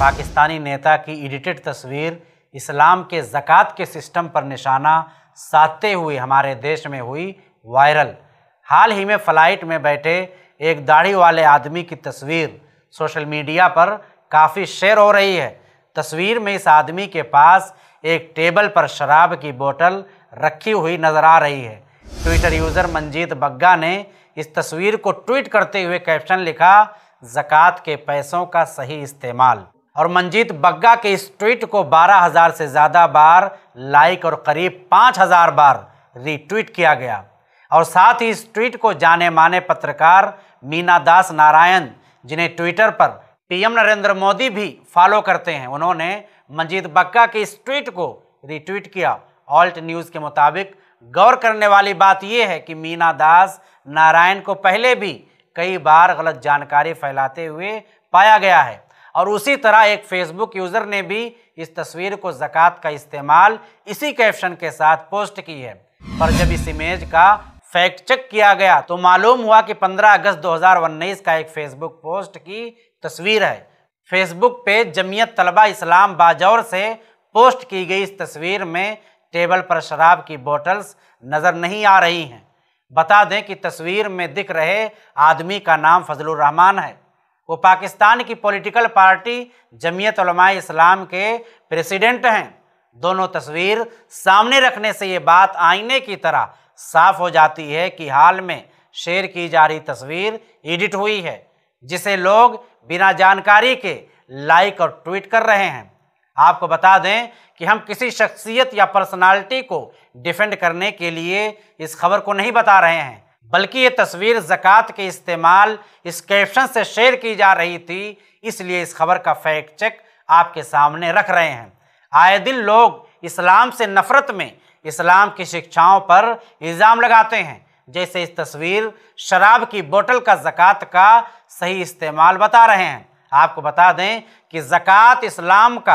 पाकिस्तानी नेता की एडिटेड तस्वीर इस्लाम के ज़क़़त के सिस्टम पर निशाना साधते हुए हमारे देश में हुई वायरल हाल ही में फ़्लाइट में बैठे एक दाढ़ी वाले आदमी की तस्वीर सोशल मीडिया पर काफ़ी शेयर हो रही है तस्वीर में इस आदमी के पास एक टेबल पर शराब की बोतल रखी हुई नज़र आ रही है ट्विटर यूज़र मंजीत बग्गा ने इस तस्वीर को ट्वीट करते हुए कैप्शन लिखा जक़ात के पैसों का सही इस्तेमाल और मंजीत बग्गा के इस ट्वीट को 12,000 से ज़्यादा बार लाइक और करीब 5,000 बार रीट्वीट किया गया और साथ ही इस ट्वीट को जाने माने पत्रकार मीना दास नारायण जिन्हें ट्विटर पर पीएम नरेंद्र मोदी भी फॉलो करते हैं उन्होंने मंजीत बग्गा के इस ट्वीट को रिट्वीट किया ऑल्ट न्यूज़ के मुताबिक गौर करने वाली बात यह है कि मीना दास नारायण को पहले भी कई बार गलत जानकारी फैलाते हुए पाया गया है और उसी तरह एक फेसबुक यूज़र ने भी इस तस्वीर को जकवात का इस्तेमाल इसी कैप्शन के साथ पोस्ट की है पर जब इस इमेज का फैक्ट चेक किया गया तो मालूम हुआ कि 15 अगस्त 2019 का एक फेसबुक पोस्ट की तस्वीर है फेसबुक पे जमीयत तलबा इस्लाम बाजौर से पोस्ट की गई इस तस्वीर में टेबल पर शराब की बोटल्स नज़र नहीं आ रही हैं बता दें कि तस्वीर में दिख रहे आदमी का नाम फजलुर रहमान है वो पाकिस्तान की पॉलिटिकल पार्टी जमीयत इस्लाम के प्रेसिडेंट हैं दोनों तस्वीर सामने रखने से ये बात आईने की तरह साफ हो जाती है कि हाल में शेयर की जा रही तस्वीर एडिट हुई है जिसे लोग बिना जानकारी के लाइक और ट्वीट कर रहे हैं आपको बता दें कि हम किसी शख्सियत या पर्सनालिटी को डिफेंड करने के लिए इस खबर को नहीं बता रहे हैं बल्कि ये तस्वीर जक़ात के इस्तेमाल इस कैप्शन से शेयर की जा रही थी इसलिए इस खबर का फैक्ट चेक आपके सामने रख रहे हैं आए दिन लोग इस्लाम से नफरत में इस्लाम की शिक्षाओं पर इल्ज़ाम लगाते हैं जैसे इस तस्वीर शराब की बोतल का ज़क़़त का सही इस्तेमाल बता रहे हैं आपको बता दें कि ज़क़़त इस्लाम का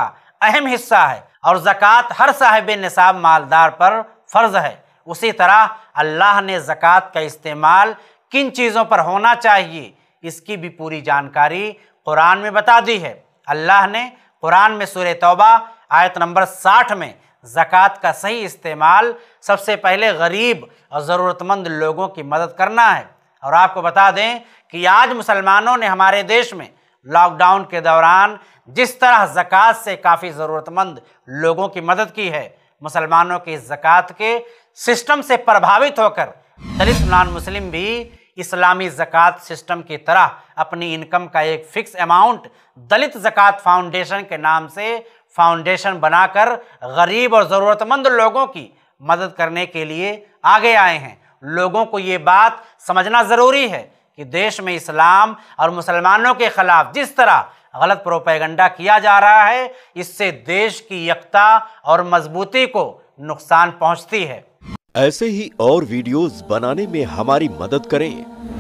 अहम हिस्सा है और ज़क़़त हर साहिब निसाब मालदार पर फ़र्ज़ है उसी तरह अल्लाह ने ज़क़़त का इस्तेमाल किन चीज़ों पर होना चाहिए इसकी भी पूरी जानकारी कुरान में बता दी है अल्लाह ने कुरान में सुर तौबा आयत नंबर साठ में ज़क़़त का सही इस्तेमाल सबसे पहले गरीब और ज़रूरतमंद लोगों की मदद करना है और आपको बता दें कि आज मुसलमानों ने हमारे देश में लॉकडाउन के दौरान जिस तरह ज़क़़त से काफ़ी ज़रूरतमंद लोगों की मदद की है मुसलमानों के ज़क़़त के सिस्टम से प्रभावित होकर दलित नान मुस्लिम भी इस्लामी ज़क़़त सिस्टम की तरह अपनी इनकम का एक फ़िक्स अमाउंट दलित ज़क़़त फाउंडेशन के नाम से फाउंडेशन बनाकर गरीब और ज़रूरतमंद लोगों की मदद करने के लिए आगे आए हैं लोगों को ये बात समझना ज़रूरी है कि देश में इस्लाम और मुसलमानों के ख़िलाफ़ जिस तरह गलत प्रोपेगंडा किया जा रहा है इससे देश की एकता और मजबूती को नुकसान पहुंचती है ऐसे ही और वीडियोस बनाने में हमारी मदद करें